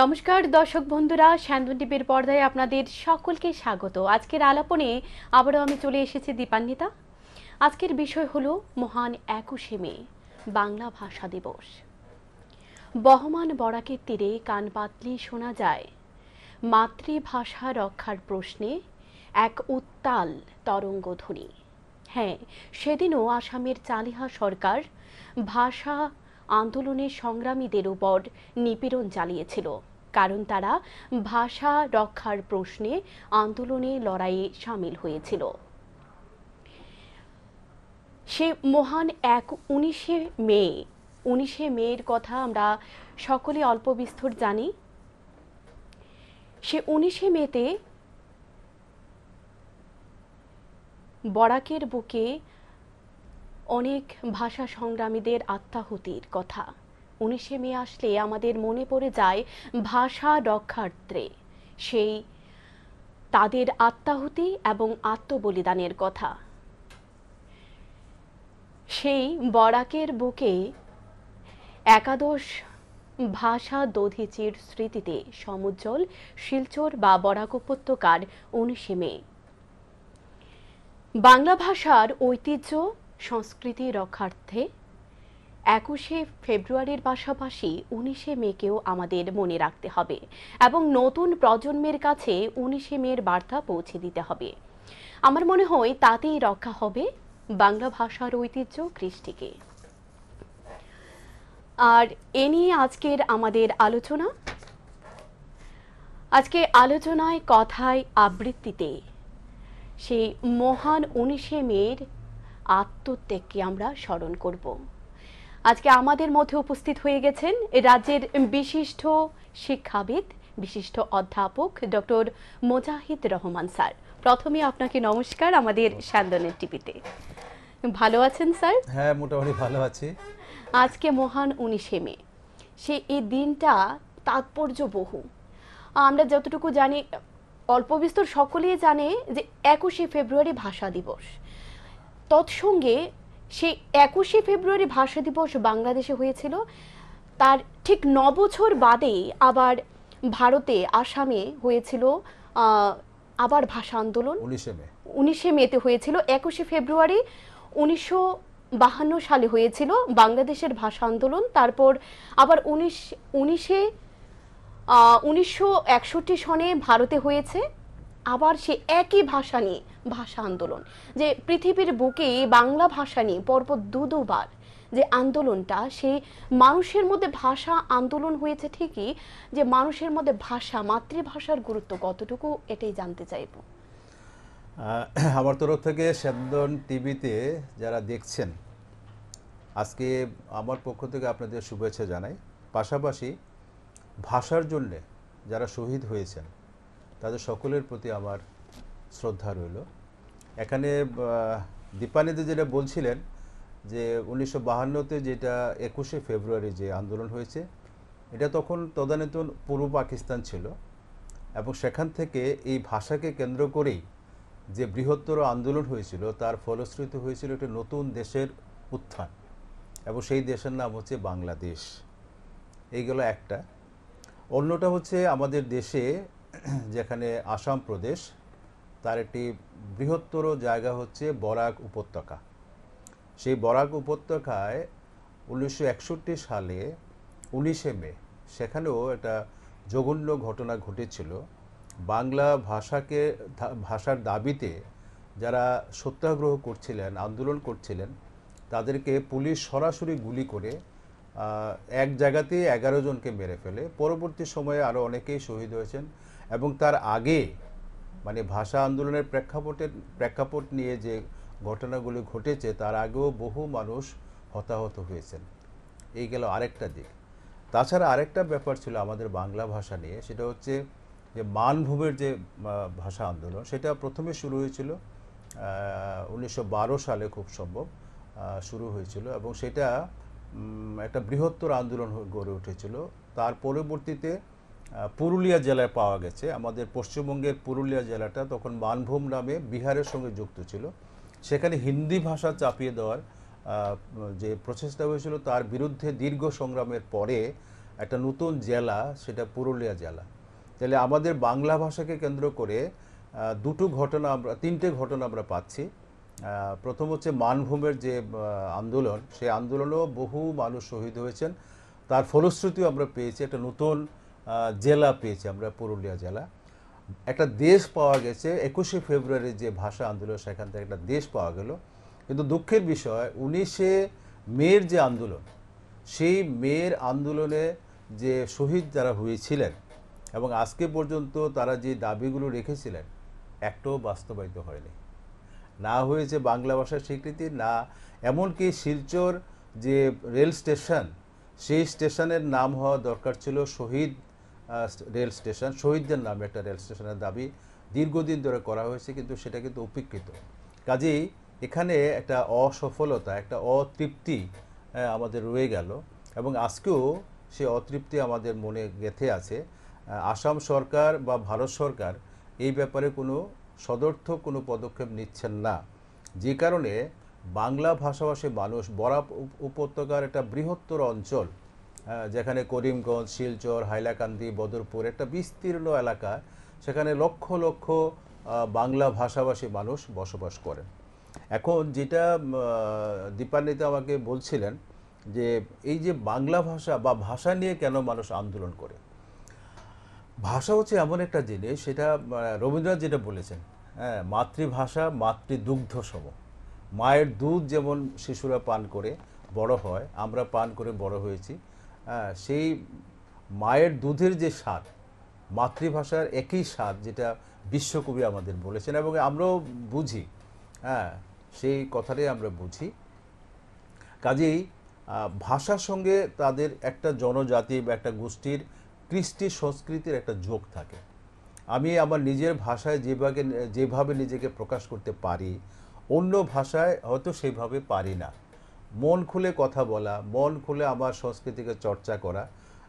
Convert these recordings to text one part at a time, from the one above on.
নমস্কার দর্শক বন্ধুরা স্যান্দন টিভির পর্দায় আপনাদের সকলকে স্বাগত আজকের আলাপনে আবারও আমি চলে এসেছি দীপান্বিতা আজকের বিষয় হলো মহান একুশে মে বাংলা ভাষা দিবস বহমান বরাকের তীরে কান পাতলি শোনা যায় মাতৃভাষা রক্ষার প্রশ্নে এক উত্তাল তরঙ্গধ্বনি হ্যাঁ সেদিনও আসামের চালিহা সরকার ভাষা আন্দোলনের সংগ্রামীদের উপর নিপীড়ন চালিয়েছিল কারণ তারা ভাষা রক্ষার প্রশ্নে আন্দোলনে লড়াইয়ে সামিল হয়েছিল সে মহান এক উনিশে মে উনিশে মেয়ের কথা আমরা সকলে অল্প বিস্তর জানি সে উনিশে মেতে বরাকের বুকে অনেক ভাষা সংগ্রামীদের আত্মাহুতির কথা উনিশে মে আসলে আমাদের মনে পড়ে যায় ভাষা রক্ষার্থে সেই তাদের আত্মাহুতি এবং আত্মবলিদানের কথা সেই বরাকের বুকে একাদশ ভাষা দধিচির স্মৃতিতে সমুজ্জ্বল শিলচর বা বরাক উপত্যকার উনিশে মে বাংলা ভাষার ঐতিহ্য সংস্কৃতি রক্ষার্থে একুশে ফেব্রুয়ারির পাশাপাশি উনিশে মেকেও আমাদের মনে রাখতে হবে এবং নতুন প্রজন্মের কাছে উনিশে মের বার্তা পৌঁছে দিতে হবে আমার মনে হয় তাতেই রক্ষা হবে বাংলা ভাষার ঐতিহ্য কৃষ্টিকে আর এ নিয়ে আজকের আমাদের আলোচনা আজকে আলোচনায় কথায় আবৃত্তিতে সেই মহান উনিশে মেয়ের আত্মত্যাগকে আমরা স্মরণ করব আজকে আমাদের মধ্যে উপস্থিত হয়ে গেছেন রাজ্যের বিশিষ্ট শিক্ষাবিদ বিশিষ্ট অধ্যাপক ডক্টর মোজাহিদ রহমান স্যার প্রথমে আপনাকে নমস্কার আমাদের স্যান্দনের টিভিতে ভালো আছেন স্যার হ্যাঁ মোটামুটি ভালো আছি আজকে মহান উনিশে মে সে এই দিনটা তাৎপর্য বহু আমরা যতটুকু জানি অল্প বিস্তর সকলেই জানে যে একুশে ফেব্রুয়ারি ভাষা দিবস তৎসঙ্গে সেই একুশে ফেব্রুয়ারি ভাষা দিবস বাংলাদেশে হয়েছিল তার ঠিক ন বছর বাদেই আবার ভারতে আসামে হয়েছিল আবার ভাষা আন্দোলন উনিশে মেতে হয়েছিল একুশে ফেব্রুয়ারি উনিশশো বাহান্ন সালে হয়েছিল বাংলাদেশের ভাষা আন্দোলন তারপর আবার উনিশ উনিশে উনিশশো একষট্টি সনে ভারতে হয়েছে আবার সে একই ভাষা নিয়ে ভাষা আন্দোলন যে পৃথিবীর বুকে বাংলা ভাষা নিয়ে পরপর দু দুবার যে আন্দোলনটা সেই মানুষের মধ্যে ভাষা আন্দোলন হয়েছে ঠিকই যে মানুষের মধ্যে ভাষা মাতৃভাষার গুরুত্ব কতটুকু এটাই জানতে চাইব আমার তরফ থেকে সেন্দন টিভিতে যারা দেখছেন আজকে আমার পক্ষ থেকে আপনাদের শুভেচ্ছা জানাই পাশাপাশি ভাষার জন্যে যারা শহীদ হয়েছেন তাদের সকলের প্রতি আমার শ্রদ্ধা রইল এখানে দীপানিদি যেটা বলছিলেন যে উনিশশো বাহান্নতে যেটা একুশে ফেব্রুয়ারি যে আন্দোলন হয়েছে এটা তখন তদানীতন পূর্ব পাকিস্তান ছিল এবং সেখান থেকে এই ভাষাকে কেন্দ্র করেই যে বৃহত্তর আন্দোলন হয়েছিল তার ফলশ্রুতি হয়েছিল একটি নতুন দেশের উত্থান এবং সেই দেশের নাম হচ্ছে বাংলাদেশ এই গেল একটা অন্যটা হচ্ছে আমাদের দেশে যেখানে আসাম প্রদেশ তার একটি বৃহত্তর জায়গা হচ্ছে বরাক উপত্যকা সেই বরাক উপত্যকায় উনিশশো সালে উনিশে মে সেখানেও একটা জঘন্য ঘটনা ঘটেছিল বাংলা ভাষাকে ভাষার দাবিতে যারা সত্যাগ্রহ করছিলেন আন্দোলন করছিলেন তাদেরকে পুলিশ সরাসরি গুলি করে এক জায়গাতেই এগারো জনকে মেরে ফেলে পরবর্তী সময়ে আরও অনেকেই শহীদ হয়েছেন এবং তার আগে মানে ভাষা আন্দোলনের প্রেক্ষাপটের প্রেক্ষাপট নিয়ে যে ঘটনাগুলো ঘটেছে তার আগেও বহু মানুষ হতাহত হয়েছেন এই গেল আরেকটা দিক তাছাড়া আরেকটা ব্যাপার ছিল আমাদের বাংলা ভাষা নিয়ে সেটা হচ্ছে যে মানভূমের যে ভাষা আন্দোলন সেটা প্রথমে শুরু হয়েছিল উনিশশো সালে খুব সম্ভব শুরু হয়েছিল এবং সেটা একটা বৃহত্তর আন্দোলন গড়ে উঠেছিল তার পরবর্তীতে পুরুলিয়া জেলায় পাওয়া গেছে আমাদের পশ্চিমবঙ্গের পুরুলিয়া জেলাটা তখন মানভূম নামে বিহারের সঙ্গে যুক্ত ছিল সেখানে হিন্দি ভাষা চাপিয়ে দেওয়ার যে প্রচেষ্টা হয়েছিল তার বিরুদ্ধে দীর্ঘ সংগ্রামের পরে একটা নতুন জেলা সেটা পুরুলিয়া জেলা তাহলে আমাদের বাংলা ভাষাকে কেন্দ্র করে দুটো ঘটনা আমরা তিনটে ঘটনা আমরা পাচ্ছি প্রথম হচ্ছে মানভূমের যে আন্দোলন সেই আন্দোলনেও বহু মানুষ শহীদ হয়েছেন তার ফলশ্রুতিও আমরা পেয়েছি একটা নতুন জেলা পেয়েছি আমরা পুরুলিয়া জেলা একটা দেশ পাওয়া গেছে একুশে ফেব্রুয়ারি যে ভাষা আন্দোলন সেখান থেকে একটা দেশ পাওয়া গেল কিন্তু দুঃখের বিষয় উনিশে মেয়ের যে আন্দোলন সেই মেয়ের আন্দোলনে যে শহীদ যারা হয়েছিলেন এবং আজকে পর্যন্ত তারা যে দাবিগুলো রেখেছিলেন একটাও বাস্তবায়িত হয়নি না হয়েছে বাংলা ভাষার স্বীকৃতি না এমনকি শিলচর যে রেল স্টেশন সেই স্টেশনের নাম হওয়া দরকার ছিল শহীদ রেল স্টেশন শহীদদের নামে একটা রেল স্টেশনের দাবি দীর্ঘদিন ধরে করা হয়েছে কিন্তু সেটা কিন্তু উপেক্ষিত কাজেই এখানে একটা অসফলতা একটা অতৃপ্তি আমাদের রয়ে গেল এবং আজকেও সে অতৃপ্তি আমাদের মনে গেঁথে আছে আসাম সরকার বা ভারত সরকার এই ব্যাপারে কোনো সদর্থ কোনো পদক্ষেপ নিচ্ছেন না যে কারণে বাংলা ভাষাভাষী মানুষ বরাক উপত্যকার একটা বৃহত্তর অঞ্চল যেখানে করিমগঞ্জ শিলচর হাইলাকান্দি বদরপুর একটা বিস্তীর্ণ এলাকা সেখানে লক্ষ লক্ষ বাংলা ভাষাভাষী মানুষ বসবাস করেন এখন যেটা দীপান্বিতা আমাকে বলছিলেন যে এই যে বাংলা ভাষা বা ভাষা নিয়ে কেন মানুষ আন্দোলন করে ভাষা হচ্ছে এমন একটা জিনিস সেটা রবীন্দ্রনাথ যেটা বলেছেন হ্যাঁ মাতৃভাষা মাতৃদুগ্ধ সম মায়ের দুধ যেমন শিশুরা পান করে বড় হয় আমরা পান করে বড় হয়েছি হ্যাঁ, সেই মায়ের দুধের যে স্বাদ মাতৃভাষার একই স্বাদ যেটা বিশ্বকবি আমাদের বলেছেন এবং আমরাও বুঝি হ্যাঁ সেই কথাটাই আমরা বুঝি কাজেই ভাষার সঙ্গে তাদের একটা জনজাতি বা একটা গোষ্ঠীর কৃষ্টি সংস্কৃতির একটা যোগ থাকে আমি আমার নিজের ভাষায় যেভাবে যেভাবে নিজেকে প্রকাশ করতে পারি অন্য ভাষায় হয়তো সেইভাবে পারি না মন খুলে কথা বলা মন খুলে আমার সংস্কৃতিকে চর্চা করা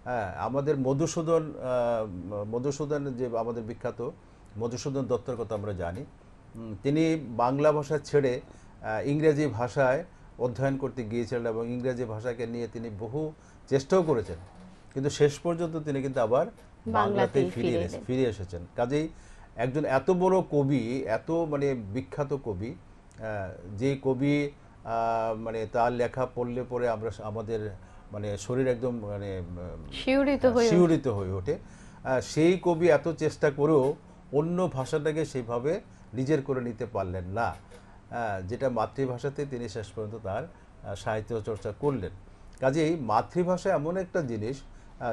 হ্যাঁ আমাদের মধুসূদন মধুসূদন যে আমাদের বিখ্যাত মধুসূদন দত্তর কথা আমরা জানি তিনি বাংলা ভাষা ছেড়ে ইংরেজি ভাষায় অধ্যয়ন করতে গিয়েছিলেন এবং ইংরেজি ভাষাকে নিয়ে তিনি বহু চেষ্টাও করেছেন কিন্তু শেষ পর্যন্ত তিনি কিন্তু আবার বাংলাতে ফিরে ফিরে এসেছেন কাজেই একজন এত বড় কবি এত মানে বিখ্যাত কবি যে কবি মানে তার লেখা পড়লে পরে আমরা আমাদের মানে শরীর একদম মানে শিউরিত হ্যাঁ, হয়ে শিউরিত হয়ে ওঠে সেই কবি এত চেষ্টা করেও অন্য ভাষাটাকে সেভাবে নিজের করে নিতে পারলেন না যেটা মাতৃভাষাতে তিনি শেষ পর্যন্ত তার সাহিত্য চর্চা করলেন কাজেই মাতৃভাষা এমন একটা জিনিস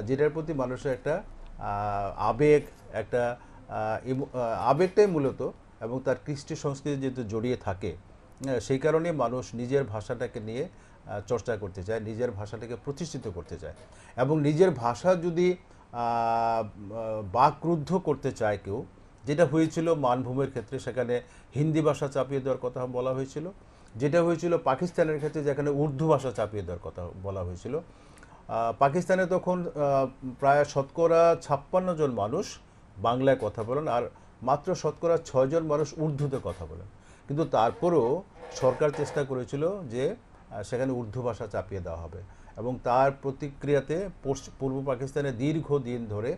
যেটার প্রতি মানুষের একটা আবেগ একটা আবেগটাই মূলত এবং তার কৃষ্টি সংস্কৃতি যেহেতু জড়িয়ে থাকে সেই কারণে মানুষ নিজের ভাষাটাকে নিয়ে চর্চা করতে চায় নিজের ভাষাটাকে প্রতিষ্ঠিত করতে চায় এবং নিজের ভাষা যদি বাকরুদ্ধ করতে চায় কেউ যেটা হয়েছিল মানভূমের ক্ষেত্রে সেখানে হিন্দি ভাষা চাপিয়ে দেওয়ার কথা বলা হয়েছিল যেটা হয়েছিল পাকিস্তানের ক্ষেত্রে যেখানে উর্দু ভাষা চাপিয়ে দেওয়ার কথা বলা হয়েছিল পাকিস্তানে তখন প্রায় শতকরা ছাপ্পান্ন জন মানুষ বাংলায় কথা বলেন আর মাত্র শতকরা ছয়জন মানুষ উর্দুতে কথা বলেন কিন্তু তারপরও সরকার চেষ্টা করেছিল যে সেখানে উর্দু ভাষা চাপিয়ে দেওয়া হবে এবং তার প্রতিক্রিয়াতে পূর্ব পাকিস্তানে দীর্ঘদিন ধরে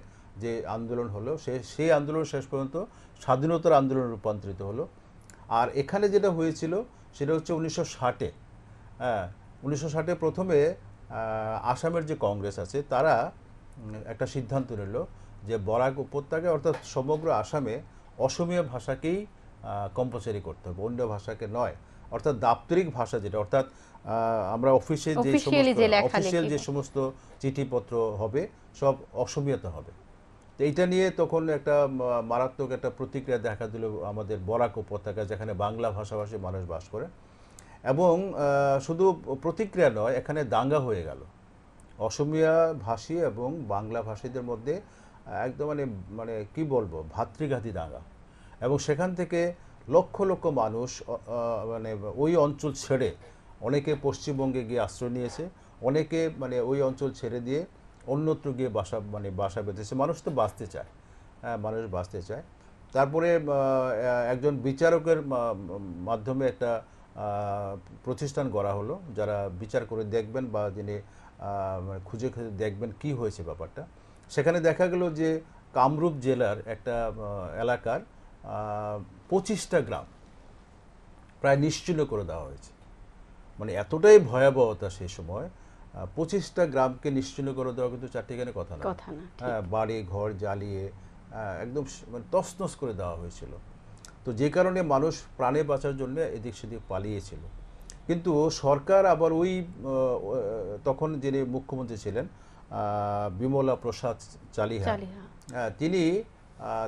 যে আন্দোলন হলো সে সেই আন্দোলন শেষ পর্যন্ত স্বাধীনতার আন্দোলনে রূপান্তরিত হলো আর এখানে যেটা হয়েছিল সেটা হচ্ছে উনিশশো ষাটে হ্যাঁ উনিশশো ষাটে প্রথমে আসামের যে কংগ্রেস আছে তারা একটা সিদ্ধান্ত নিল যে বরাক উপত্যকায় অর্থাৎ সমগ্র আসামে অসমীয়া ভাষাকেই কম্পালসারি করতে হবে অন্য ভাষাকে নয় অর্থাৎ দাপ্তরিক ভাষা যেটা অর্থাৎ আমরা অফিসে যে সমস্ত অফিসিয়াল যে সমস্ত চিঠিপত্র হবে সব অসমীয়াতে হবে তো এইটা নিয়ে তখন একটা মারাত্মক একটা প্রতিক্রিয়া দেখা দিল আমাদের বরাক উপত্যকা যেখানে বাংলা ভাষাভাষী মানুষ বাস করে এবং শুধু প্রতিক্রিয়া নয় এখানে দাঙ্গা হয়ে গেল অসমীয়া ভাষী এবং বাংলা ভাষীদের মধ্যে একদম মানে মানে কি বলবো ভাতৃঘাতী দাঙ্গা এবং সেখান থেকে লক্ষ লক্ষ মানুষ মানে ওই অঞ্চল ছেড়ে অনেকে পশ্চিমবঙ্গে গিয়ে আশ্রয় নিয়েছে অনেকে মানে ওই অঞ্চল ছেড়ে দিয়ে অন্যত্র গিয়ে বাসা মানে বাসা বেঁধেছে মানুষ তো বাঁচতে চায় হ্যাঁ মানুষ বাঁচতে চায় তারপরে একজন বিচারকের মাধ্যমে একটা প্রতিষ্ঠান গড়া হলো যারা বিচার করে দেখবেন বা যিনি মানে খুঁজে খুঁজে দেখবেন কি হয়েছে ব্যাপারটা সেখানে দেখা গেল যে কামরূপ জেলার একটা এলাকার পঁচিশটা গ্রাম প্রায় নিশ্চিহ্ন করে দেওয়া হয়েছে মানে এতটাই ভয়াবহতা সেই সময় পঁচিশটা গ্রামকে নিশ্চিহ্ন করে দেওয়া কিন্তু চারটিখানে কথা না হ্যাঁ বাড়ি ঘর জ্বালিয়ে হ্যাঁ, একদম মানে তসনস করে দেওয়া হয়েছিল তো যে কারণে মানুষ প্রাণে বাঁচার জন্য এদিক সেদিক পালিয়েছিল কিন্তু সরকার আবার ওই তখন যিনি মুখ্যমন্ত্রী ছিলেন বিমলা প্রসাদ চালিহা হ্যাঁ, তিনি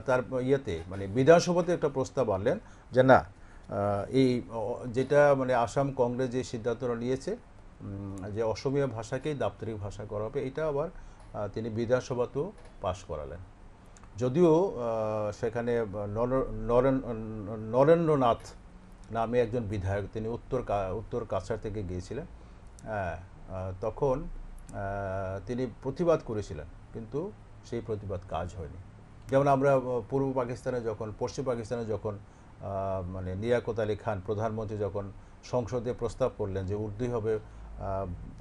তার ইয়েতে মানে বিধানসভাতে একটা প্রস্তাব আনলেন যে না এই যেটা মানে আসাম কংগ্রেস যে সিদ্ধান্তটা নিয়েছে যে অসমীয়া ভাষাকেই দাপ্তরিক ভাষা করা হবে এটা আবার তিনি বিধানসভাতেও পাশ করালেন যদিও সেখানে নর নরেন্দ্রনাথ নামে একজন বিধায়ক তিনি উত্তর উত্তর কাছাড় থেকে গিয়েছিলেন হ্যাঁ, তখন তিনি প্রতিবাদ করেছিলেন কিন্তু সেই প্রতিবাদ কাজ হয়নি যেমন আমরা পূর্ব পাকিস্তানে যখন পশ্চিম পাকিস্তানে যখন মানে নিয়াকত আলী খান প্রধানমন্ত্রী যখন সংসদে প্রস্তাব করলেন যে উর্দু হবে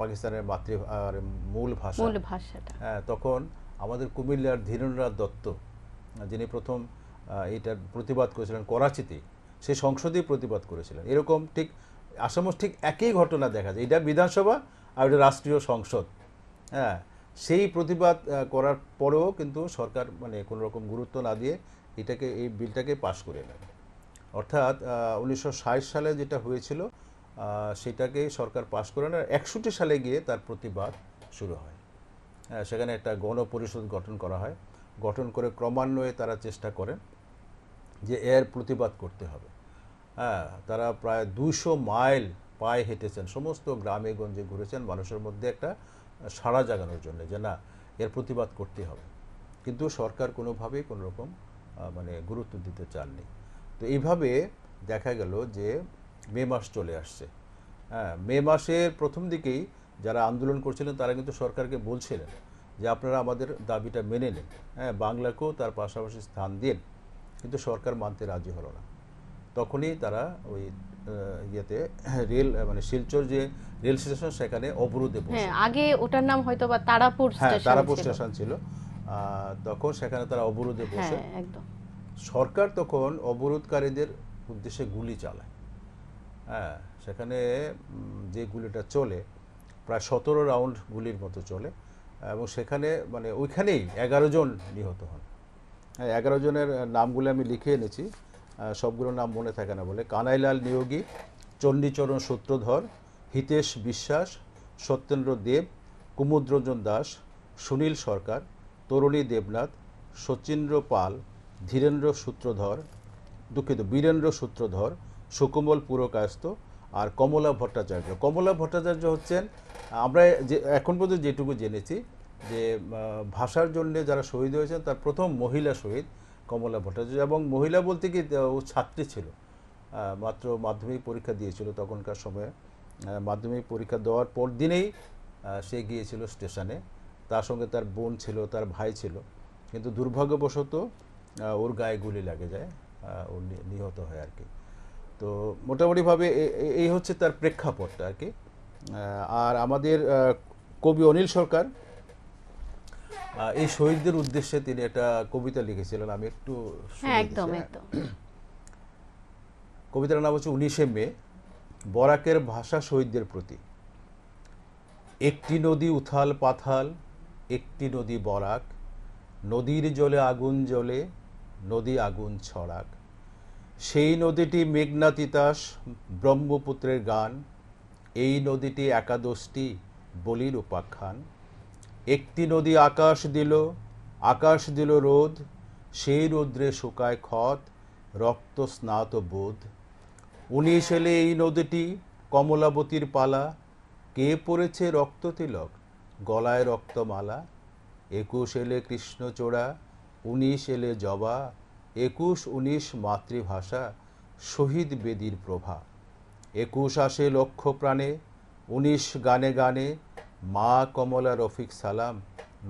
পাকিস্তানের মাতৃ আর মূল ভাষা মূল ভাষাটা হ্যাঁ তখন আমাদের কুমিল্লার ধীরেন্দ্রনাথ দত্ত যিনি প্রথম এটার প্রতিবাদ করেছিলেন করাচিতে সে সংসদেই প্রতিবাদ করেছিলেন এরকম ঠিক আসামস ঠিক একই ঘটনা দেখা যায় এটা বিধানসভা আর এটা রাষ্ট্রীয় সংসদ হ্যাঁ সেই প্রতিবাদ করার পরেও কিন্তু সরকার মানে কোনো রকম গুরুত্ব না দিয়ে এটাকে এই বিলটাকে পাশ করে নেয় অর্থাৎ উনিশশো সালে যেটা হয়েছিল সেটাকে সরকার পাশ করে নেয় একষট্টি সালে গিয়ে তার প্রতিবাদ শুরু হয় সেখানে একটা গণপরিষদ গঠন করা হয় গঠন করে ক্রমান্বয়ে তারা চেষ্টা করেন যে এর প্রতিবাদ করতে হবে হ্যাঁ তারা প্রায় দুশো মাইল পায়ে হেঁটেছেন সমস্ত গ্রামে গঞ্জে ঘুরেছেন মানুষের মধ্যে একটা সাড়া জাগানোর জন্য যে না এর প্রতিবাদ করতে হবে কিন্তু সরকার কোনোভাবেই কোনো রকম মানে গুরুত্ব দিতে চাননি তো এইভাবে দেখা গেল যে মে মাস চলে আসছে হ্যাঁ মে মাসের প্রথম দিকেই যারা আন্দোলন করছিলেন তারা কিন্তু সরকারকে বলছিলেন যে আপনারা আমাদের দাবিটা মেনে নিন হ্যাঁ বাংলাকেও তার পাশাপাশি স্থান দিন কিন্তু সরকার মানতে রাজি হলো না তখনই তারা ওই ইয়েতে রেল মানে শিলচর যে রেল স্টেশন সেখানে অবরোধে পড়ে হ্যাঁ, আগে ওটার নাম হয়তো বা তারাপুর হ্যাঁ, স্টেশন তারাপুর স্টেশন ছিল তখন সেখানে তারা অবরোধে হ্যাঁ, বসে একদম সরকার তখন অবরোধকারীদের উদ্দেশ্যে গুলি চালায় হ্যাঁ সেখানে যে গুলিটা চলে প্রায় সতেরো রাউন্ড গুলির মতো চলে এবং সেখানে মানে ওইখানেই এগারো জন নিহত হন হ্যাঁ এগারো জনের নামগুলো আমি লিখে এনেছি সবগুলো নাম মনে থাকে না বলে কানাইলাল নিয়োগী চণ্ডীচরণ সূত্রধর হিতেশ বিশ্বাস সত্যেন্দ্র দেব কুমুদ্রঞ্জন দাস সুনীল সরকার তরুণী দেবনাথ শচীন্দ্র পাল ধীরেন্দ্র সূত্রধর দুঃখিত বীরেন্দ্র সূত্রধর সুকোমল পুরকায়স্ত আর কমলা ভট্টাচার্য কমলা ভট্টাচার্য হচ্ছেন আমরা যে এখন পর্যন্ত যেটুকু জেনেছি যে ভাষার জন্যে যারা শহীদ হয়েছেন তার প্রথম মহিলা শহীদ কমলা ভট্টাচার্য এবং মহিলা বলতে কি ও ছাত্রী ছিল মাত্র মাধ্যমিক পরীক্ষা দিয়েছিল তখনকার সময়ে মাধ্যমিক পরীক্ষা দেওয়ার পর দিনেই সে গিয়েছিল স্টেশনে তার সঙ্গে তার বোন ছিল তার ভাই ছিল কিন্তু দুর্ভাগ্যবশত ওর গায়ে গুলি লাগে যায় ও নিহত হয় আর কি তো মোটামুটিভাবে এই হচ্ছে তার প্রেক্ষাপটটা আর কি আর আমাদের কবি অনিল সরকার এই শহীদদের উদ্দেশ্যে তিনি একটা কবিতা লিখেছিলেন আমি একটু হ্যাঁ, একদম একদম কবিতার নাম হচ্ছে উনিশে মে বরাকের ভাষা শহীদদের প্রতি একটি নদী উথাল পাথাল একটি নদী বরাক নদীর জলে আগুন জলে নদী আগুন ছড়াক সেই নদীটি মেঘনা তিতাস ব্রহ্মপুত্রের গান এই নদীটি একাদশটি বলির উপাখ্যান একটি নদী আকাশ দিল আকাশ দিল রোদ সেই রৌদ্রে শুকায় খত রক্ত স্নাত বোধ উনিশ এলে এই নদীটি কমলাবতীর পালা কে পড়েছে রক্ত তিলক গলায় রক্তমালা একুশ এলে কৃষ্ণচূড়া উনিশ এলে জবা একুশ উনিশ মাতৃভাষা শহীদ বেদির প্রভা একুশ আসে লক্ষ প্রাণে উনিশ গানে গানে মা কমলা রফিক সালাম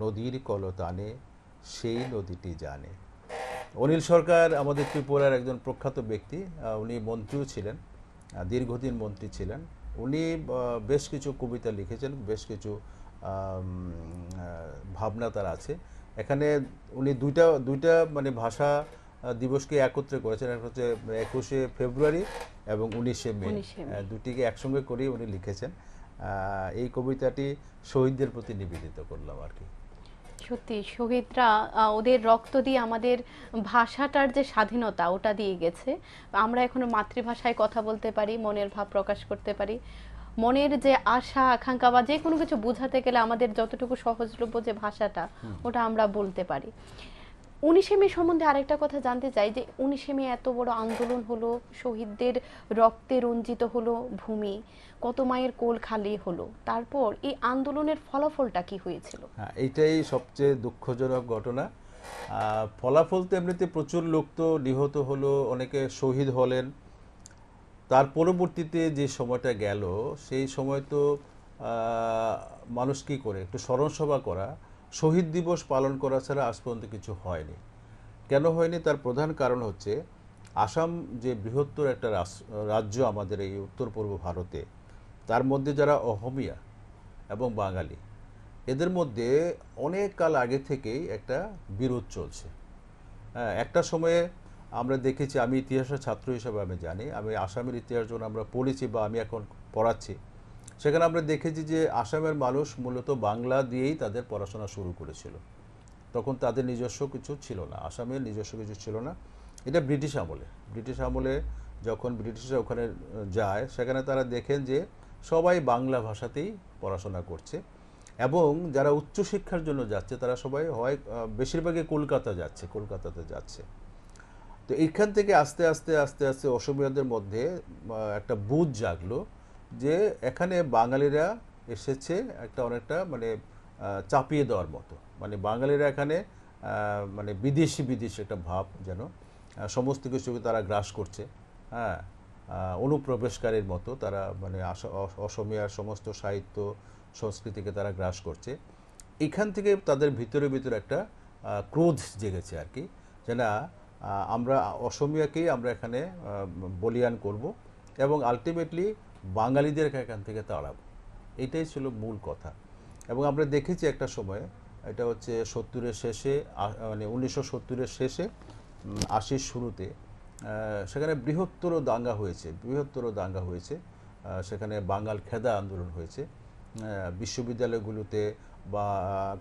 নদীর কলতানে সেই নদীটি জানে অনিল সরকার আমাদের ত্রিপুরার একজন প্রখ্যাত ব্যক্তি উনি মন্ত্রীও ছিলেন দীর্ঘদিন মন্ত্রী ছিলেন উনি বেশ কিছু কবিতা লিখেছেন বেশ কিছু ভাবনা তার আছে এখানে উনি দুইটা দুইটা মানে ভাষা দিবসকে একত্রে করেছেন একটা হচ্ছে একুশে ফেব্রুয়ারি এবং উনিশে মে দুটিকে একসঙ্গে করেই উনি লিখেছেন এই কবিতাটি শহীদদের প্রতি নিবেদিত করলাম আর কি সত্যি শহীদরা ওদের রক্ত দিয়ে আমাদের ভাষাটার যে স্বাধীনতা ওটা দিয়ে গেছে আমরা এখনো মাতৃভাষায় কথা বলতে পারি মনের ভাব প্রকাশ করতে পারি মনের যে আশা আকাঙ্ক্ষা বা যে কোনো কিছু বোঝাতে গেলে আমাদের যতটুকু সহজলভ্য যে ভাষাটা ওটা আমরা বলতে পারি উনিশে মে সম্বন্ধে আরেকটা কথা জানতে চাই যে উনিশে মে এত বড় আন্দোলন হলো শহীদদের রক্তে রঞ্জিত হলো ভূমি কত মায়ের কোল খালি হলো তারপর এই আন্দোলনের ফলাফলটা কি হয়েছিল হ্যাঁ, এইটাই সবচেয়ে দুঃখজনক ঘটনা ফলাফল তো এমনিতে প্রচুর লোক তো নিহত হলো অনেকে শহীদ হলেন তার পরবর্তীতে যে সময়টা গেল সেই সময় তো মানুষ কী করে একটু স্মরণসভা করা শহীদ দিবস পালন করা ছাড়া আজ পর্যন্ত কিছু হয়নি কেন হয়নি তার প্রধান কারণ হচ্ছে আসাম যে বৃহত্তর একটা রাজ্য আমাদের এই উত্তর পূর্ব ভারতে তার মধ্যে যারা অহমিয়া এবং বাঙালি এদের মধ্যে অনেক কাল আগে থেকেই একটা বিরোধ চলছে হ্যাঁ, একটা সময়ে আমরা দেখেছি আমি ইতিহাসের ছাত্র হিসেবে আমি জানি আমি আসামের ইতিহাস যখন আমরা পড়েছি বা আমি এখন পড়াচ্ছি সেখানে আমরা দেখেছি যে আসামের মানুষ মূলত বাংলা দিয়েই তাদের পড়াশোনা শুরু করেছিল তখন তাদের নিজস্ব কিছু ছিল না আসামের নিজস্ব কিছু ছিল না এটা ব্রিটিশ আমলে ব্রিটিশ আমলে যখন ব্রিটিশরা ওখানে যায় সেখানে তারা দেখেন যে সবাই বাংলা ভাষাতেই পড়াশোনা করছে এবং যারা উচ্চশিক্ষার জন্য যাচ্ছে তারা সবাই হয় বেশিরভাগই কলকাতা যাচ্ছে কলকাতাতে যাচ্ছে তো এইখান থেকে আস্তে আস্তে আস্তে আস্তে অসমীয়াদের মধ্যে একটা বুধ জাগলো যে এখানে বাঙালিরা এসেছে একটা অনেকটা মানে চাপিয়ে দেওয়ার মতো মানে বাঙালিরা এখানে মানে বিদেশি বিদেশি একটা ভাব যেন সমস্ত কিছুকে তারা গ্রাস করছে হ্যাঁ অনুপ্রবেশকারীর মতো তারা মানে অসমিয়ার সমস্ত সাহিত্য সংস্কৃতিকে তারা গ্রাস করছে এখান থেকে তাদের ভিতরে ভিতরে একটা ক্রোধ জেগেছে আর কি যে না আমরা অসমিয়াকেই আমরা এখানে বলিয়ান করব এবং আলটিমেটলি বাঙালিদের এখান থেকে তাড়াবো এটাই ছিল মূল কথা এবং আমরা দেখেছি একটা সময়ে এটা হচ্ছে সত্তরের শেষে মানে উনিশশো সত্তরের শেষে আশির শুরুতে সেখানে বৃহত্তর দাঙ্গা হয়েছে বৃহত্তর দাঙ্গা হয়েছে সেখানে বাঙাল খেদা আন্দোলন হয়েছে বিশ্ববিদ্যালয়গুলোতে বা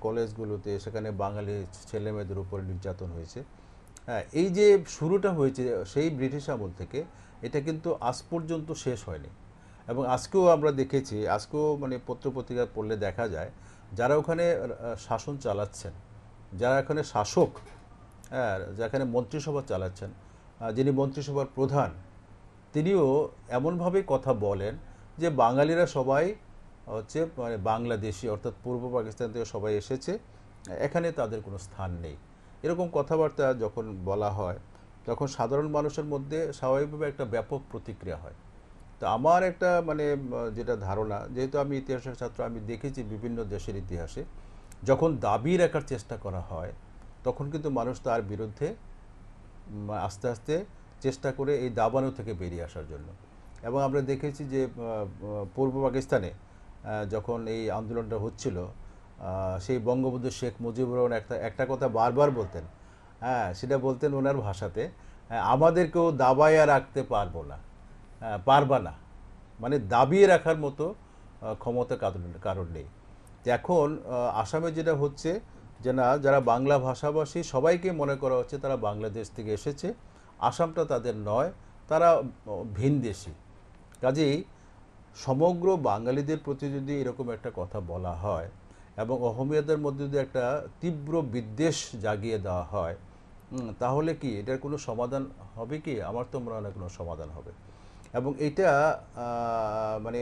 কলেজগুলোতে সেখানে বাঙালি ছেলেমেয়েদের উপর নির্যাতন হয়েছে হ্যাঁ এই যে শুরুটা হয়েছে সেই ব্রিটিশ আমল থেকে এটা কিন্তু আজ পর্যন্ত শেষ হয়নি এবং আজকেও আমরা দেখেছি আজকেও মানে পত্রপত্রিকা পড়লে দেখা যায় যারা ওখানে শাসন চালাচ্ছেন যারা এখানে শাসক হ্যাঁ যেখানে মন্ত্রিসভা চালাচ্ছেন যিনি মন্ত্রিসভার প্রধান তিনিও এমনভাবে কথা বলেন যে বাঙালিরা সবাই হচ্ছে মানে বাংলাদেশি অর্থাৎ পূর্ব পাকিস্তান থেকে সবাই এসেছে এখানে তাদের কোনো স্থান নেই এরকম কথাবার্তা যখন বলা হয় তখন সাধারণ মানুষের মধ্যে স্বাভাবিকভাবে একটা ব্যাপক প্রতিক্রিয়া হয় তো আমার একটা মানে যেটা ধারণা যেহেতু আমি ইতিহাসের ছাত্র আমি দেখেছি বিভিন্ন দেশের ইতিহাসে যখন দাবি রাখার চেষ্টা করা হয় তখন কিন্তু মানুষ তার বিরুদ্ধে আস্তে আস্তে চেষ্টা করে এই দাবানো থেকে বেরিয়ে আসার জন্য এবং আমরা দেখেছি যে পূর্ব পাকিস্তানে যখন এই আন্দোলনটা হচ্ছিল সেই বঙ্গবন্ধু শেখ মুজিবুর রহমান একটা একটা কথা বারবার বলতেন হ্যাঁ সেটা বলতেন ওনার ভাষাতে হ্যাঁ, আমাদেরকেও দাবাইয়া রাখতে পারবো না পারবা না মানে দাবিয়ে রাখার মতো ক্ষমতা কারণ নেই এখন আসামে যেটা হচ্ছে যে না যারা বাংলা ভাষাভাষী সবাইকে মনে করা হচ্ছে তারা বাংলাদেশ থেকে এসেছে আসামটা তাদের নয় তারা ভিন দেশি কাজেই সমগ্র বাঙালিদের প্রতি যদি এরকম একটা কথা বলা হয় এবং অহমিয়াদের মধ্যে যদি একটা তীব্র বিদ্বেষ জাগিয়ে দেওয়া হয় তাহলে কি এটার কোনো সমাধান হবে কি আমার তো মনে হয় না কোনো সমাধান হবে এবং এটা মানে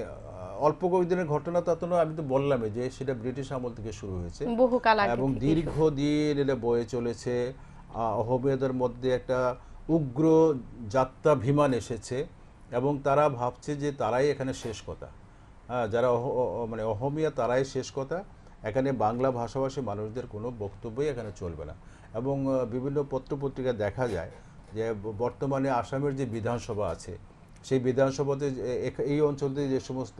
অল্প কয়েকদিনের ঘটনা তো তো আমি তো বললামই যে সেটা ব্রিটিশ আমল থেকে শুরু হয়েছে এবং দীর্ঘদিন এটা বয়ে চলেছে অহমেদের মধ্যে একটা উগ্র যাত্রাভিমান এসেছে এবং তারা ভাবছে যে তারাই এখানে শেষ কথা হ্যাঁ যারা মানে অহমিয়া তারাই শেষ কথা এখানে বাংলা ভাষাভাষী মানুষদের কোনো বক্তব্যই এখানে চলবে না এবং বিভিন্ন পত্রপত্রিকা দেখা যায় যে বর্তমানে আসামের যে বিধানসভা আছে সেই বিধানসভাতে এই অঞ্চলতে যে সমস্ত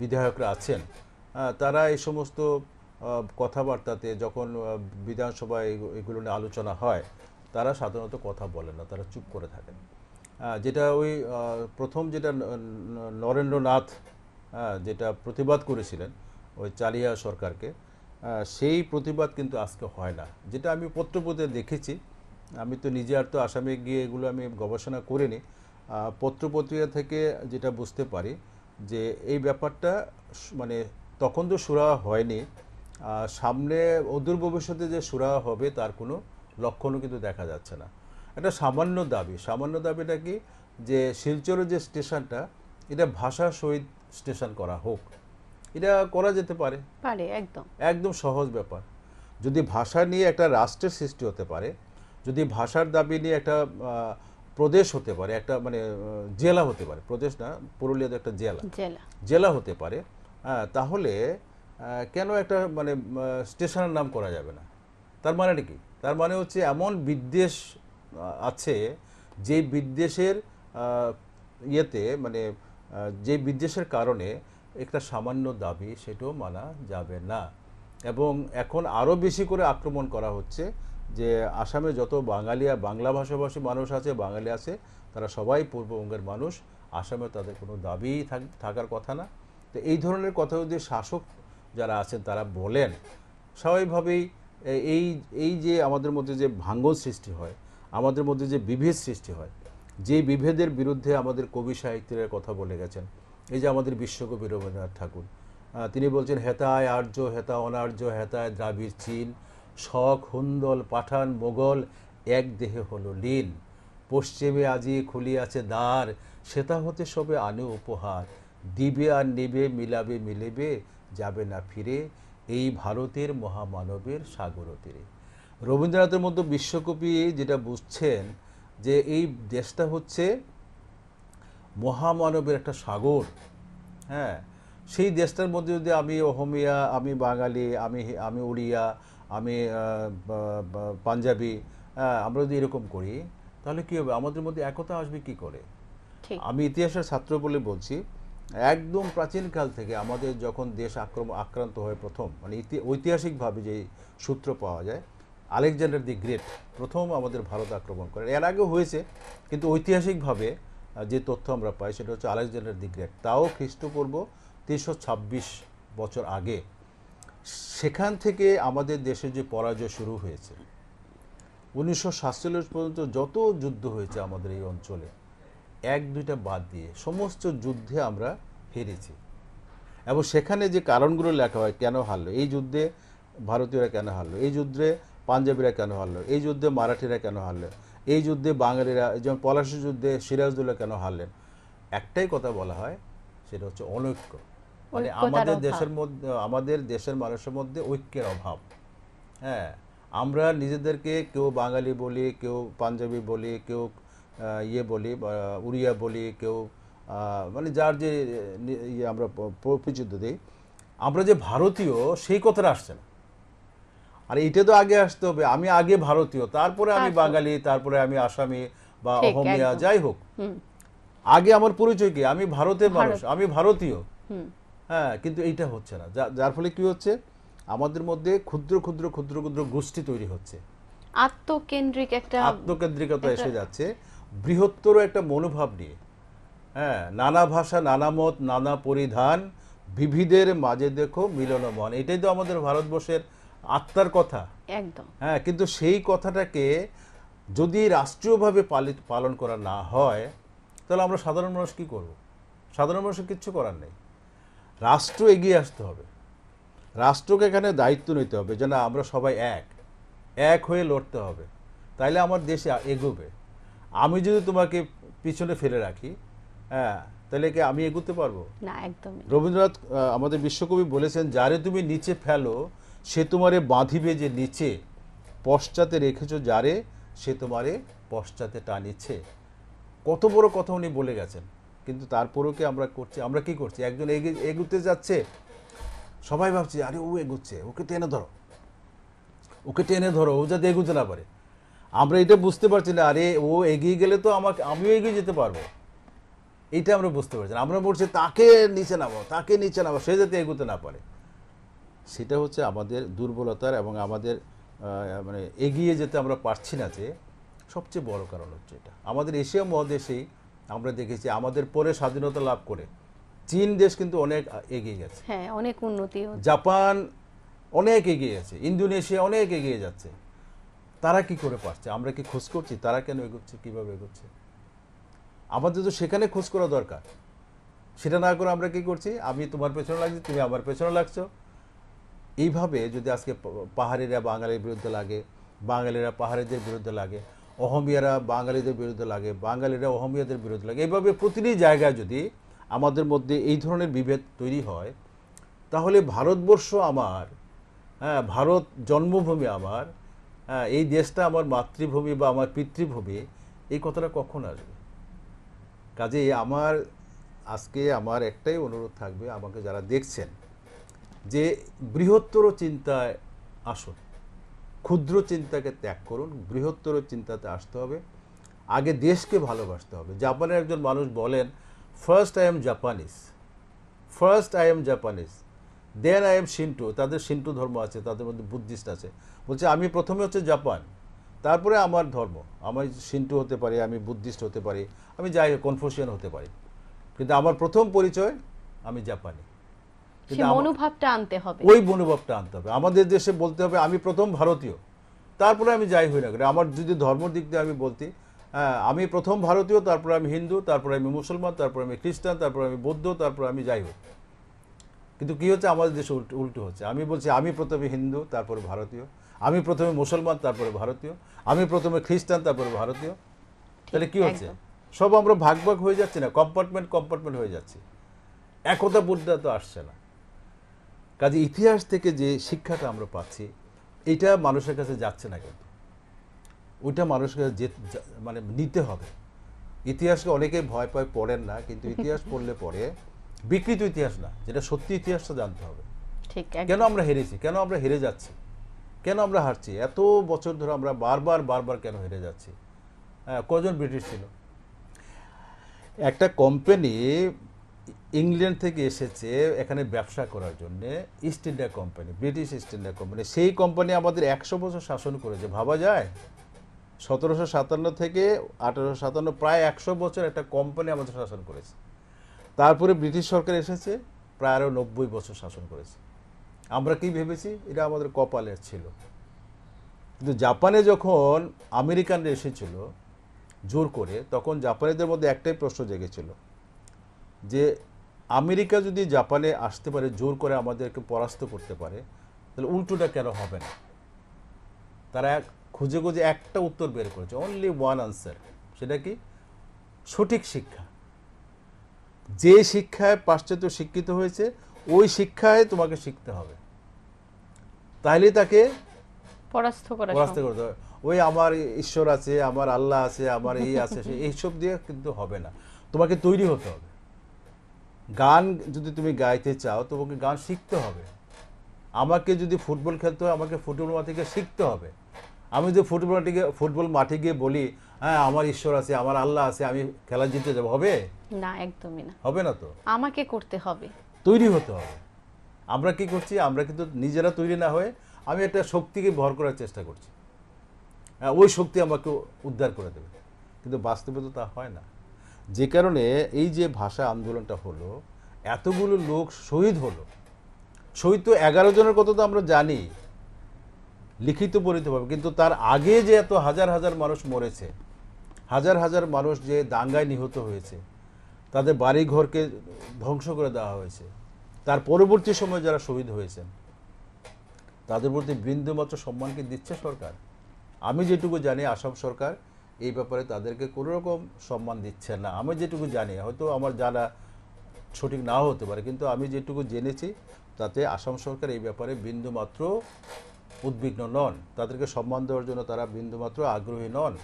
বিধায়করা আছেন তারা এই সমস্ত কথাবার্তাতে যখন বিধানসভায় এগুলো নিয়ে আলোচনা হয় তারা সাধারণত কথা বলেন না তারা চুপ করে থাকেন যেটা ওই প্রথম যেটা নরেন্দ্রনাথ যেটা প্রতিবাদ করেছিলেন ওই চালিয়া সরকারকে সেই প্রতিবাদ কিন্তু আজকে হয় না যেটা আমি পত্রপত্রে দেখেছি আমি তো নিজে আর তো আসামে গিয়ে এগুলো আমি গবেষণা করিনি পত্রপত্রিকা থেকে যেটা বুঝতে পারি যে এই ব্যাপারটা মানে তখন তো সুরা হয়নি সামনে অদূর ভবিষ্যতে যে সুরা হবে তার কোনো লক্ষণও কিন্তু দেখা যাচ্ছে না একটা সামান্য দাবি সামান্য দাবিটা কি যে শিলচরের যে স্টেশনটা এটা ভাষা শহীদ স্টেশন করা হোক এটা করা যেতে পারে পারে একদম একদম সহজ ব্যাপার যদি ভাষা নিয়ে একটা রাষ্ট্রের সৃষ্টি হতে পারে যদি ভাষার দাবি নিয়ে একটা প্রদেশ হতে পারে একটা মানে জেলা হতে পারে প্রদেশ না পুরুলিয়াতে একটা জেলা জেলা হতে পারে তাহলে কেন একটা মানে স্টেশনের নাম করা যাবে না তার মানে কি তার মানে হচ্ছে এমন বিদ্বেষ আছে যে বিদ্বেষের ইয়েতে মানে যে বিদ্বেষের কারণে একটা সামান্য দাবি সেটাও মানা যাবে না এবং এখন আরও বেশি করে আক্রমণ করা হচ্ছে যে আসামে যত বাঙালি আর বাংলা ভাষাভাষী মানুষ আছে বাঙালি আছে তারা সবাই পূর্ববঙ্গের মানুষ আসামে তাদের কোনো দাবি থাকার কথা না তো এই ধরনের কথা যদি শাসক যারা আছেন তারা বলেন স্বাভাবিকভাবেই এই এই যে আমাদের মধ্যে যে ভাঙ্গন সৃষ্টি হয় আমাদের মধ্যে যে বিভেদ সৃষ্টি হয় যে বিভেদের বিরুদ্ধে আমাদের কবি সাহিত্যের কথা বলে গেছেন এই যে আমাদের বিশ্বকবি রবীন্দ্রনাথ ঠাকুর তিনি বলছেন হেতায় আর্য হেতা অনার্য হেতায় দ্রাবিড় চীন শখ হুন্দল পাঠান মোগল এক দেহে হলো লীল পশ্চিমে আজি খুলিয়াছে দ্বার সেতা হতে সবে আনে উপহার দিবে আর নেবে মিলাবে মিলেবে যাবে না ফিরে এই ভারতের মহামানবের সাগর তীরে রবীন্দ্রনাথের মতো বিশ্বকবি যেটা বুঝছেন যে এই দেশটা হচ্ছে মহামানবের একটা সাগর হ্যাঁ সেই দেশটার মধ্যে যদি আমি অহমিয়া আমি বাঙালি আমি আমি উড়িয়া আমি পাঞ্জাবি আমরা যদি এরকম করি তাহলে কী হবে আমাদের মধ্যে একতা আসবে কি করে আমি ইতিহাসের ছাত্র বলে বলছি একদম প্রাচীনকাল থেকে আমাদের যখন দেশ আক্রম আক্রান্ত হয় প্রথম মানে ঐতিহাসিকভাবে যে সূত্র পাওয়া যায় আলেকজান্ডার দি গ্রেট প্রথম আমাদের ভারত আক্রমণ করে এর আগেও হয়েছে কিন্তু ঐতিহাসিকভাবে যে তথ্য আমরা পাই সেটা হচ্ছে আলেকজান্ডার দি গ্রেট তাও খ্রিস্টপূর্ব তিনশো বছর আগে সেখান থেকে আমাদের দেশে যে পরাজয় শুরু হয়েছে উনিশশো সাতচল্লিশ পর্যন্ত যত যুদ্ধ হয়েছে আমাদের এই অঞ্চলে এক দুইটা বাদ দিয়ে সমস্ত যুদ্ধে আমরা হেরেছি এবং সেখানে যে কারণগুলো লেখা হয় কেন হারলো এই যুদ্ধে ভারতীয়রা কেন হারলো এই যুদ্ধে পাঞ্জাবিরা কেন হারলো এই যুদ্ধে মারাঠিরা কেন হারলো এই যুদ্ধে বাঙালিরা যেমন পলাশি যুদ্ধে সিরাজদুল্লাহ কেন হারলেন একটাই কথা বলা হয় সেটা হচ্ছে অনৈক্য মানে আমাদের দেশের মধ্যে আমাদের দেশের মানুষের মধ্যে ঐক্যের অভাব হ্যাঁ আমরা নিজেদেরকে কেউ বাঙালি বলি কেউ পাঞ্জাবি বলি কেউ ইয়ে বলি উড়িয়া বলি কেউ মানে যার যে ইয়ে আমরা পরিচিত দিই আমরা যে ভারতীয় সেই কথাটা আসছে না আর এটা তো আগে আসতে হবে আমি আগে ভারতীয় তারপরে আমি বাঙালি তারপরে আমি আসামি বা অহমিয়া যাই হোক আগে আমার পরিচয় কি আমি ভারতের মানুষ আমি ভারতীয় হ্যাঁ কিন্তু এইটা হচ্ছে না যার ফলে কি হচ্ছে আমাদের মধ্যে ক্ষুদ্র ক্ষুদ্র ক্ষুদ্র ক্ষুদ্র গোষ্ঠী তৈরি হচ্ছে আত্মকেন্দ্রিক একটা আত্মকেন্দ্রিকতা এসে যাচ্ছে বৃহত্তর একটা মনোভাব নিয়ে হ্যাঁ নানা ভাষা নানা মত নানা পরিধান বিবিধের মাঝে দেখো মিলন মন এটাই তো আমাদের ভারতবর্ষের আত্মার কথা একদম হ্যাঁ কিন্তু সেই কথাটাকে যদি রাষ্ট্রীয়ভাবে পালিত পালন করা না হয় তাহলে আমরা সাধারণ মানুষ কি করব সাধারণ মানুষের কিচ্ছু করার নেই রাষ্ট্র এগিয়ে আসতে হবে রাষ্ট্রকে এখানে দায়িত্ব নিতে হবে যে না আমরা সবাই এক এক হয়ে লড়তে হবে তাইলে আমার দেশ এগোবে আমি যদি তোমাকে পিছনে ফেলে রাখি হ্যাঁ তাহলে কি আমি এগোতে পারবো একদম রবীন্দ্রনাথ আমাদের বিশ্বকবি বলেছেন যারে তুমি নিচে ফেলো সে তোমারে বাঁধিবে যে নিচে পশ্চাতে রেখেছ যারে সে তোমারে পশ্চাতে টানিছে কত বড় কথা উনি বলে গেছেন কিন্তু তারপরেও কি আমরা করছি আমরা কি করছি একজন এগুতে যাচ্ছে সবাই ভাবছে আরে ও এগুচ্ছে ওকে টেনে ধরো ওকে টেনে ধরো ও যাতে এগুতে না পারে আমরা এটা বুঝতে পারছি না আরে ও এগিয়ে গেলে তো আমাকে আমিও এগিয়ে যেতে পারবো এইটা আমরা বুঝতে পারছি না আমরা বলছি তাকে নিচে নামো তাকে নিচে নামো সে যাতে এগুতে না পারে সেটা হচ্ছে আমাদের দুর্বলতার এবং আমাদের মানে এগিয়ে যেতে আমরা পারছি না যে সবচেয়ে বড় কারণ হচ্ছে এটা আমাদের এশিয়া মহাদেশেই আমরা দেখেছি আমাদের পরে স্বাধীনতা লাভ করে চীন দেশ কিন্তু অনেক এগিয়ে গেছে হ্যাঁ অনেক উন্নতি জাপান অনেক এগিয়ে গেছে ইন্দোনেশিয়া অনেক এগিয়ে যাচ্ছে তারা কি করে পারছে আমরা কি খোঁজ করছি তারা কেন এগোচ্ছে কীভাবে এগোচ্ছে আমাদের তো সেখানে খোঁজ করা দরকার সেটা না করে আমরা কি করছি আমি তোমার পেছনে লাগছি তুমি আমার পেছনে লাগছো এইভাবে যদি আজকে পাহাড়িরা বাঙালির বিরুদ্ধে লাগে বাঙালিরা পাহাড়িদের বিরুদ্ধে লাগে অহমিয়ারা বাঙালিদের বিরুদ্ধে লাগে বাঙালিরা অহমিয়াদের বিরুদ্ধে লাগে এইভাবে প্রতিটি জায়গায় যদি আমাদের মধ্যে এই ধরনের বিভেদ তৈরি হয় তাহলে ভারতবর্ষ আমার হ্যাঁ ভারত জন্মভূমি আমার হ্যাঁ এই দেশটা আমার মাতৃভূমি বা আমার পিতৃভূমি এই কথাটা কখন আসবে কাজে আমার আজকে আমার একটাই অনুরোধ থাকবে আমাকে যারা দেখছেন যে বৃহত্তর চিন্তায় আসুন ক্ষুদ্র চিন্তাকে ত্যাগ করুন বৃহত্তর চিন্তাতে আসতে হবে আগে দেশকে ভালোবাসতে হবে জাপানের একজন মানুষ বলেন first I am Japanese first I am Japanese then I am Shinto তাদের সিন্টু ধর্ম আছে তাদের মধ্যে বুদ্ধিস্ট আছে বলছে আমি প্রথমে হচ্ছে জাপান তারপরে আমার ধর্ম আমি সিন্টু হতে পারি আমি বুদ্ধিস্ট হতে পারি আমি যাই কনফিউশিয়ান হতে পারি কিন্তু আমার প্রথম পরিচয় আমি জাপানি ওই মনোভাবটা আনতে হবে আমাদের দেশে বলতে হবে আমি প্রথম ভারতীয় তারপরে আমি যাই হই না কেন আমার যদি ধর্মর দিক দিয়ে আমি বলতে হ্যাঁ, আমি প্রথম ভারতীয় তারপরে আমি হিন্দু তারপরে আমি মুসলমান তারপরে আমি খ্রিস্টান তারপরে আমি বৌদ্ধ তারপরে আমি যাই হোক কিন্তু কী হচ্ছে আমাদের দেশে উল্টো হচ্ছে আমি বলছি আমি প্রথমে হিন্দু তারপরে ভারতীয় আমি প্রথমে মুসলমান তারপরে ভারতীয় আমি প্রথমে খ্রিস্টান তারপরে ভারতীয় তাহলে কী হচ্ছে সব আমরা ভাগ ভাগ হয়ে যাচ্ছি না কম্পার্টমেন্ট কম্পার্টমেন্ট হয়ে যাচ্ছি একতা বুদ্ধা তো আসছে না কাজে ইতিহাস থেকে যে শিক্ষাটা আমরা পাচ্ছি এটা মানুষের কাছে যাচ্ছে না কিন্তু ওইটা মানুষকে যে মানে নিতে হবে ইতিহাসকে অনেকে ভয় পায় পড়েন না কিন্তু ইতিহাস পড়লে পরে বিকৃত ইতিহাস না যেটা সত্যি ইতিহাসটা জানতে হবে কেন আমরা হেরেছি কেন আমরা হেরে যাচ্ছি কেন আমরা হারছি এত বছর ধরে আমরা বারবার বারবার কেন হেরে যাচ্ছি কজন ব্রিটিশ ছিল একটা কোম্পানি ইংল্যান্ড থেকে এসেছে এখানে ব্যবসা করার জন্য East India Company British East India Company সেই কোম্পানি আমাদের একশো বছর শাসন করেছে ভাবা যায় সতেরোশো সাতান্ন থেকে আঠেরোশো সাতান্ন প্রায় একশো বছর একটা কোম্পানি আমাদের শাসন করেছে তারপরে ব্রিটিশ সরকার এসেছে প্রায় আরও নব্বই বছর শাসন করেছে আমরা কি ভেবেছি এটা আমাদের কপালের ছিল কিন্তু জাপানে যখন আমেরিকানরা এসেছিল জোর করে তখন জাপানিদের মধ্যে একটাই প্রশ্ন জেগেছিল যে আমেরিকা যদি জাপানে আসতে পারে জোর করে আমাদেরকে পরাস্ত করতে পারে তাহলে উল্টোটা কেন হবে না তারা খুঁজে খুঁজে একটা উত্তর বের করেছে অনলি ওয়ান আনসার সেটা কি সঠিক শিক্ষা যে শিক্ষায় পাশ্চাত্য শিক্ষিত হয়েছে ওই শিক্ষায় তোমাকে শিখতে হবে তাহলে তাকে পরাস্ত পরাস্ত করতে হবে ওই আমার ঈশ্বর আছে আমার আল্লাহ আছে আমার এই আছে এইসব দিয়ে কিন্তু হবে না তোমাকে তৈরি হতে হবে গান যদি তুমি গাইতে চাও তোমাকে গান শিখতে হবে আমাকে যদি ফুটবল খেলতে হয় আমাকে ফুটবল মাঠে গিয়ে শিখতে হবে আমি যদি ফুটবল মাঠে গিয়ে ফুটবল মাঠে গিয়ে বলি হ্যাঁ আমার ঈশ্বর আছে আমার আল্লাহ আছে আমি খেলা জিতে যাবো হবে না একদমই না হবে না তো আমাকে করতে হবে তৈরি হতে হবে আমরা কি করছি আমরা কিন্তু নিজেরা তৈরি না হয়ে আমি একটা শক্তিকে ভর করার চেষ্টা করছি হ্যাঁ ওই শক্তি আমাকে উদ্ধার করে দেবে কিন্তু বাস্তবে তো তা হয় না যে কারণে এই যে ভাষা আন্দোলনটা হলো এতগুলো লোক শহীদ হলো শহীদ তো এগারো জনের কথা তো আমরা জানি লিখিত পরিতভাবে কিন্তু তার আগে যে এত হাজার হাজার মানুষ মরেছে হাজার হাজার মানুষ যে দাঙ্গায় নিহত হয়েছে তাদের বাড়িঘরকে ধ্বংস করে দেওয়া হয়েছে তার পরবর্তী সময়ে যারা শহীদ হয়েছেন তাদের প্রতি বৃন্দমাত্র সম্মানকে দিচ্ছে সরকার আমি যেটুকু জানি আসাম সরকার এই ব্যাপারে তাদেরকে কোনো রকম সম্মান দিচ্ছে না আমি যেটুকু জানি হয়তো আমার জানা সঠিক নাও হতে পারে কিন্তু আমি যেটুকু জেনেছি তাতে আসাম সরকার এই ব্যাপারে বিন্দুমাত্র উদ্বিগ্ন নন তাদেরকে সম্মান দেওয়ার জন্য তারা বিন্দুমাত্র আগ্রহী নন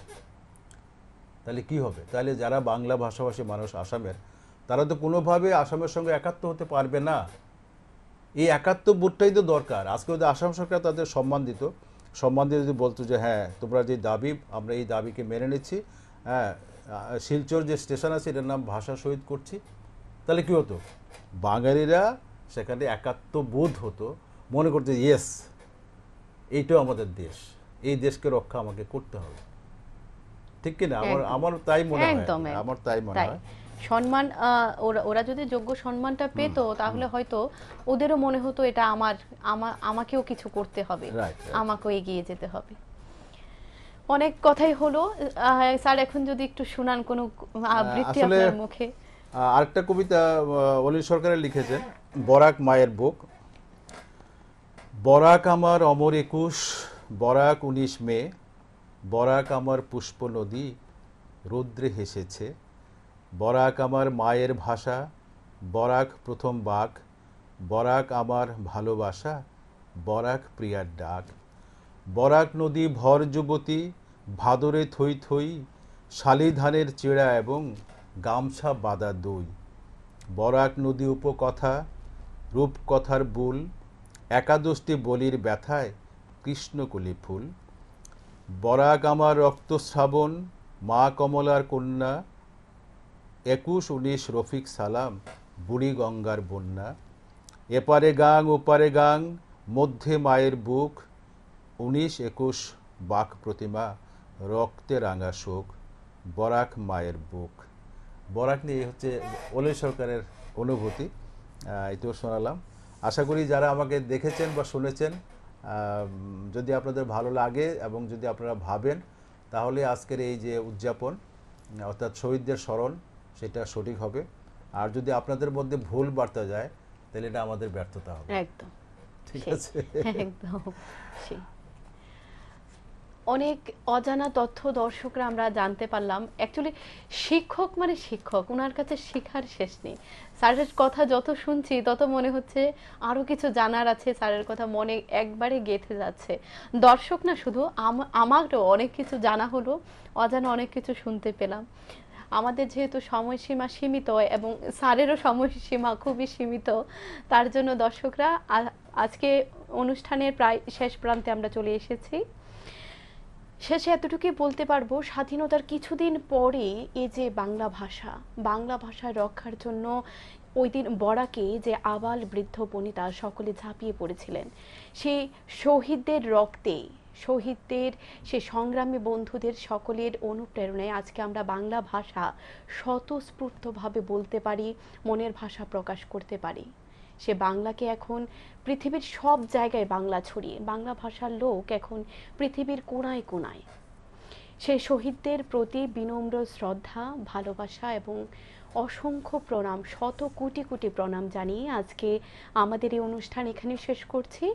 তাহলে কি হবে তাহলে যারা বাংলা ভাষাভাষী মানুষ আসামের তারা তো কোনোভাবে আসামের সঙ্গে একাত্ম হতে পারবে না এই একাত্ম বোধটাই তো দরকার আজকে যদি আসাম সরকার তাদের সম্মান দিত সম্মান দিয়ে যদি বলতো যে হ্যাঁ তোমরা যে দাবি আমরা এই দাবিকে মেনে নিচ্ছি হ্যাঁ শিলচর যে স্টেশন আছে এটার নাম ভাষা শহীদ করছি তাহলে কী হতো বাঙালিরা সেখানে একাত্মবোধ হতো মনে করতে ইয়েস এইটাও আমাদের দেশ এই দেশকে রক্ষা আমাকে করতে হবে ঠিক কিনা আমার আমার তাই মনে হয় আমার তাই মনে হয় সম্মান ওরা যদি যোগ্য সম্মানটা পেত তাহলে হয়তো ওদেরও মনে হতো এটা আমার আমাকেও কিছু করতে হবে আমাকেও এগিয়ে যেতে হবে অনেক কথাই হলো স্যার এখন যদি একটু শুনান কোন আবৃত্তি আপনার মুখে আরেকটা কবিতা অলি সরকারের লিখেছেন বরাক মায়ের বুক বরাক আমার অমর একুশ বরাক উনিশ মে বরাক আমার পুষ্প নদী রৌদ্রে হেসেছে বরাক আমার মায়ের ভাষা বরাক প্রথম বাক বরাক আমার ভালোবাসা বরাক প্রিয়ার ডাক বরাক নদী ভর যুবতী ভাদরে থই থই শালি ধানের চেড়া এবং গামছা বাঁধা দই বরাক নদী উপকথা রূপকথার বুল একাদশটি বলির ব্যথায় কৃষ্ণকলি ফুল বরাক আমার রক্তশ্রাবণ মা কমলার কন্যা একুশ উনিশ রফিক সালাম বুড়ি গঙ্গার বন্যা এপারে গাং ওপারে গাং মধ্যে মায়ের বুক উনিশ একুশ বাক প্রতিমা রক্তে রাঙা শোক বরাক মায়ের বুক বরাক নিয়ে হচ্ছে ওলে সরকারের অনুভূতি এতেও শোনালাম আশা করি যারা আমাকে দেখেছেন বা শুনেছেন যদি আপনাদের ভালো লাগে এবং যদি আপনারা ভাবেন তাহলে আজকের এই যে উদযাপন অর্থাৎ শহীদদের স্মরণ সেটা সঠিক হবে আর যদি আপনাদের মধ্যে ভুল বার্তা যায় তাহলে এটা আমাদের ব্যর্থতা হবে একদম ঠিক আছে একদম অনেক অজানা তথ্য দর্শকরা আমরা জানতে পারলাম অ্যাকচুয়ালি শিক্ষক মানে শিক্ষক ওনার কাছে শিখার শেষ নেই স্যারের কথা যত শুনছি তত মনে হচ্ছে আরও কিছু জানার আছে স্যারের কথা মনে একবারে গেঁথে যাচ্ছে দর্শক না শুধু আমারও অনেক কিছু জানা হলো অজানা অনেক কিছু শুনতে পেলাম আমাদের যেহেতু সময়সীমা সীমিত এবং স্যারেরও সময়সীমা খুবই সীমিত তার জন্য দর্শকরা আজকে অনুষ্ঠানের প্রায় শেষ প্রান্তে আমরা চলে এসেছি শেষে এতটুকুই বলতে পারবো স্বাধীনতার কিছুদিন পরে এই যে বাংলা ভাষা বাংলা ভাষা রক্ষার জন্য ওই দিন বরাকে যে আবাল বৃদ্ধ বনিতা সকলে ঝাঁপিয়ে পড়েছিলেন সেই শহীদদের রক্তে শহীদদের সে সংগ্রামী বন্ধুদের সকলের অনুপ্রেরণায় আজকে আমরা বাংলা ভাষা স্বতঃস্ফূর্তভাবে বলতে পারি মনের ভাষা প্রকাশ করতে পারি সে বাংলাকে এখন পৃথিবীর সব জায়গায় বাংলা ছড়িয়ে বাংলা ভাষার লোক এখন পৃথিবীর কোনায় কোনায় সে শহীদদের প্রতি বিনম্র শ্রদ্ধা ভালোবাসা এবং অসংখ্য প্রণাম শত কোটি কোটি প্রণাম জানিয়ে আজকে আমাদের এই অনুষ্ঠান এখানে শেষ করছি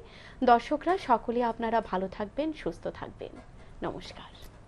দর্শকরা সকলে আপনারা ভালো থাকবেন সুস্থ থাকবেন নমস্কার